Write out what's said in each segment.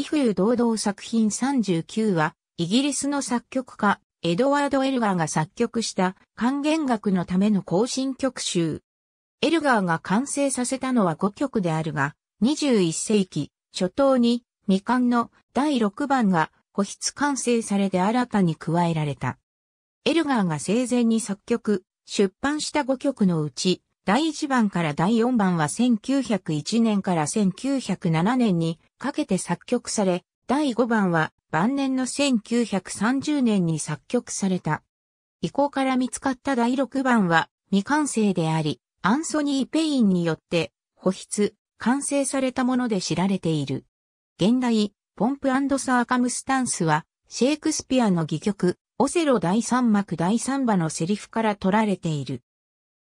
イフ堂々作品39は、イギリスの作曲家、エドワード・エルガーが作曲した還元楽のための行進曲集。エルガーが完成させたのは5曲であるが、21世紀初頭に未完の第6番が個室完成されて新たに加えられた。エルガーが生前に作曲、出版した5曲のうち、第1番から第4番は1901年から1907年にかけて作曲され、第5番は晩年の1930年に作曲された。以降から見つかった第6番は未完成であり、アンソニー・ペインによって保筆、完成されたもので知られている。現代、ポンプサーカムスタンスは、シェイクスピアの戯曲、オセロ第3幕第3話のセリフから取られている。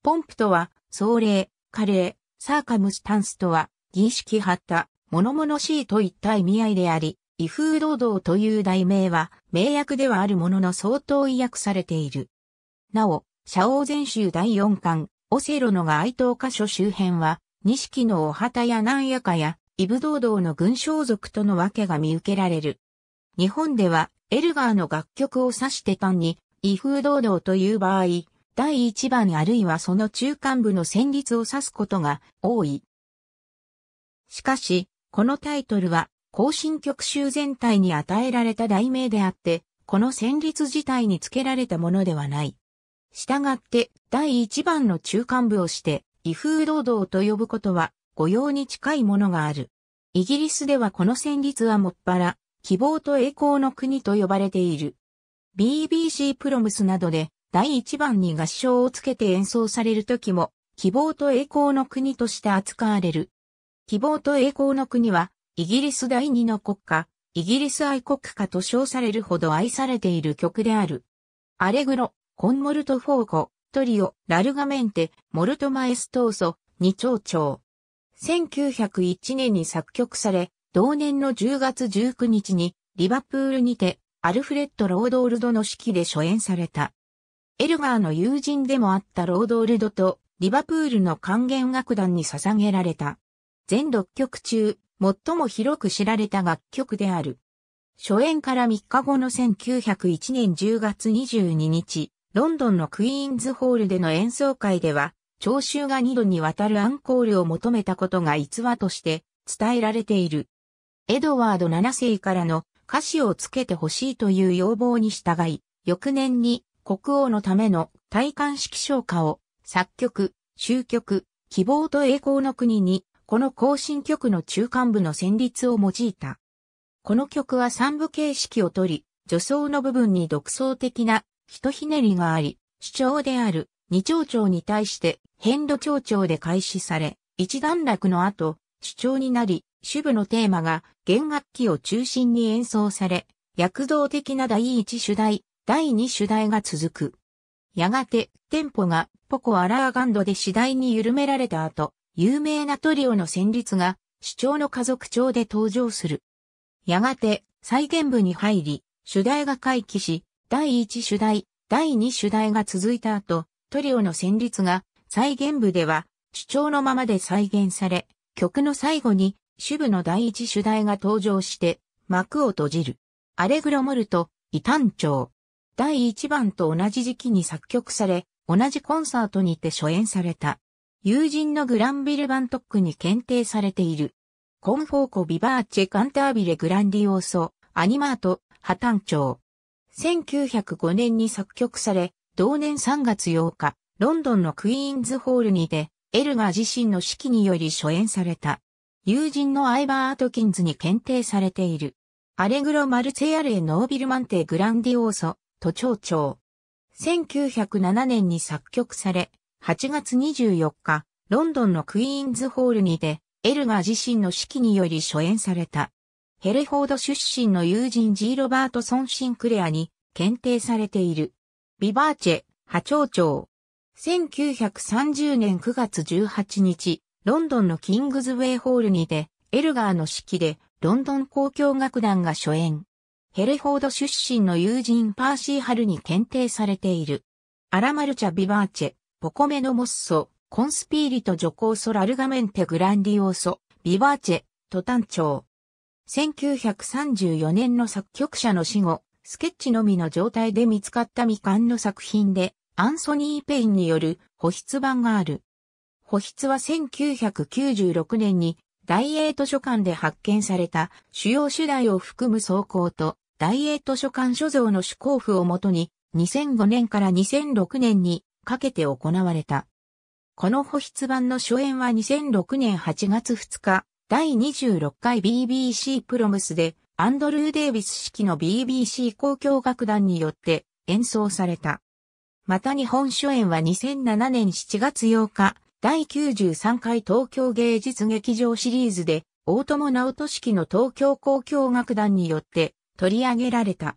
ポンプとは、壮麗、華麗、サーカムスタンスとは、儀式張た、物々しいといった意味合いであり、威風堂々という題名は、名訳ではあるものの相当意訳されている。なお、社王全集第四巻、オセロのが愛東箇所周辺は、錦のお旗や南やかや、イブ堂々の軍装族との訳が見受けられる。日本では、エルガーの楽曲を指して単に、威風堂々という場合、第一番あるいはその中間部の旋律を指すことが多い。しかし、このタイトルは、行進曲集全体に与えられた題名であって、この旋律自体に付けられたものではない。したがって、第1番の中間部をして、威風堂々と呼ぶことは、御用に近いものがある。イギリスではこの旋律はもっぱら、希望と栄光の国と呼ばれている。BBC プロムスなどで、第1番に合唱をつけて演奏される時も、希望と栄光の国として扱われる。希望と栄光の国は、イギリス第二の国家、イギリス愛国家と称されるほど愛されている曲である。アレグロ、コンモルトフォーコ、トリオ、ラルガメンテ、モルトマエストーソ、二丁長。1901年に作曲され、同年の10月19日に、リバプールにて、アルフレッド・ロードールドの指揮で初演された。エルガーの友人でもあったロードールドと、リバプールの還元楽団に捧げられた。全6曲中、最も広く知られた楽曲である。初演から3日後の1901年10月22日、ロンドンのクイーンズホールでの演奏会では、聴衆が2度にわたるアンコールを求めたことが逸話として伝えられている。エドワード7世からの歌詞をつけてほしいという要望に従い、翌年に国王のための戴冠式唱歌を作曲、終曲、希望と栄光の国にこの行進曲の中間部の旋律を用いた。この曲は三部形式をとり、助走の部分に独創的なひひねりがあり、主張である二長調に対して変度長調で開始され、一段落の後、主張になり、主部のテーマが弦楽器を中心に演奏され、躍動的な第一主題、第二主題が続く。やがて、テンポがポコアラーガンドで次第に緩められた後、有名なトリオの旋律が主張の家族帳で登場する。やがて再現部に入り、主題が回帰し、第1主題、第2主題が続いた後、トリオの旋律が再現部では主張のままで再現され、曲の最後に主部の第1主題が登場して幕を閉じる。アレグロモルト、異端調。第1番と同じ時期に作曲され、同じコンサートにて初演された。友人のグランビル・バントックに検定されている。コンフォーコ・ビバーチェ・カンタービレ・グランディオーソ、アニマート、破綻長。1905年に作曲され、同年3月8日、ロンドンのクイーンズホールにて、エルガー自身の指揮により初演された。友人のアイバー・アトキンズに検定されている。アレグロ・マルツェアレ・ノービルマンテ・グランディオーソ、都庁長。1907年に作曲され、8月24日、ロンドンのクイーンズホールにて、エルガー自身の指揮により初演された。ヘレフォード出身の友人ジー・ロバートソン・シンクレアに検定されている。ビバーチェ、波長長。1930年9月18日、ロンドンのキングズウェイホールにて、エルガーの指揮で、ロンドン交響楽団が初演。ヘレフォード出身の友人パーシー・ハルに検定されている。アラマルチャ・ビバーチェ、ポコメノ・モッソ、コンスピーリとジョコーソ・ラルガメンテ・グランディオーソ、ビバーチェ、トタンチョウ。1934年の作曲者の死後、スケッチのみの状態で見つかった未完の作品で、アンソニー・ペインによる保筆版がある。保筆は1996年に大英図書館で発見された主要主題を含む総稿と大英図書館所蔵の主交譜をもとに2005年から2006年にかけて行われた。この保筆版の初演は2006年8月2日、第26回 BBC プロムスで、アンドルー・デイビス式の BBC 公共楽団によって演奏された。また日本初演は2007年7月8日、第93回東京芸術劇場シリーズで、大友直人式の東京公共楽団によって取り上げられた。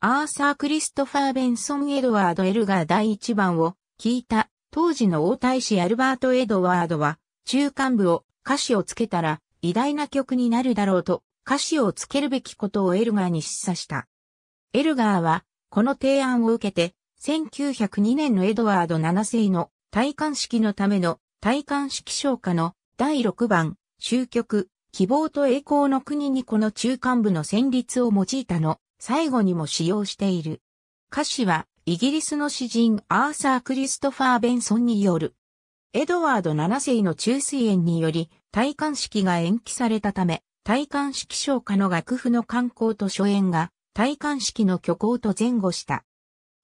アーサー・クリストファー・ベンソン・エドワード・エルガー第1番を聞いた当時の王太子アルバート・エドワードは、中間部を歌詞をつけたら偉大な曲になるだろうと、歌詞をつけるべきことをエルガーに示唆した。エルガーは、この提案を受けて、1902年のエドワード7世の戴冠式のための戴冠式唱歌の第6番、終局、希望と栄光の国にこの中間部の旋律を用いたの、最後にも使用している。歌詞は、イギリスの詩人アーサー・クリストファー・ベンソンによる。エドワード7世の中水炎により、戴冠式が延期されたため、戴冠式唱歌の楽譜の刊行と初演が、戴冠式の虚構と前後した。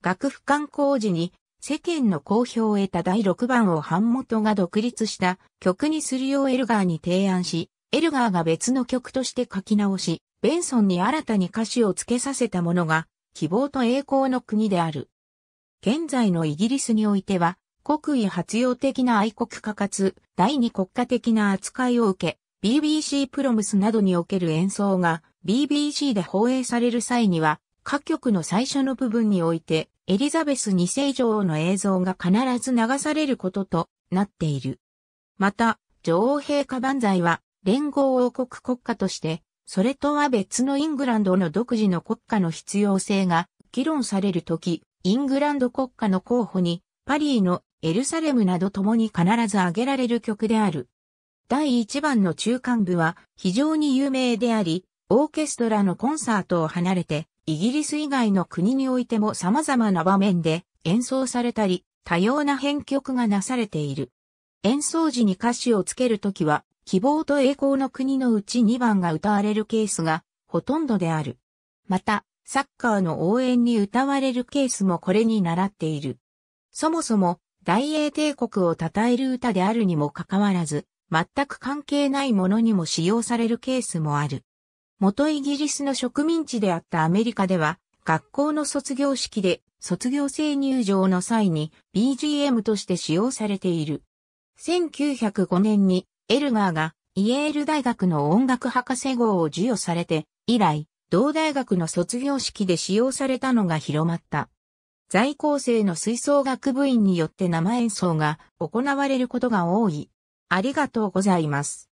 楽譜刊行時に、世間の好評を得た第6番を版元が独立した曲にするようエルガーに提案し、エルガーが別の曲として書き直し、ベンソンに新たに歌詞を付けさせたものが、希望と栄光の国である。現在のイギリスにおいては、国威発揚的な愛国家かつ、第二国家的な扱いを受け、BBC プロムスなどにおける演奏が BBC で放映される際には、歌曲の最初の部分において、エリザベス2世女王の映像が必ず流されることとなっている。また、女王陛下万歳は、連合王国国家として、それとは別のイングランドの独自の国家の必要性が議論されるとき、イングランド国家の候補にパリーのエルサレムなどともに必ず挙げられる曲である。第1番の中間部は非常に有名であり、オーケストラのコンサートを離れて、イギリス以外の国においても様々な場面で演奏されたり、多様な編曲がなされている。演奏時に歌詞をつけるときは、希望と栄光の国のうち2番が歌われるケースがほとんどである。また、サッカーの応援に歌われるケースもこれに習っている。そもそも、大英帝国を称える歌であるにもかかわらず、全く関係ないものにも使用されるケースもある。元イギリスの植民地であったアメリカでは、学校の卒業式で卒業生入場の際に BGM として使用されている。1905年にエルガーがイエール大学の音楽博士号を授与されて、以来、同大学の卒業式で使用されたのが広まった。在校生の吹奏楽部員によって生演奏が行われることが多い。ありがとうございます。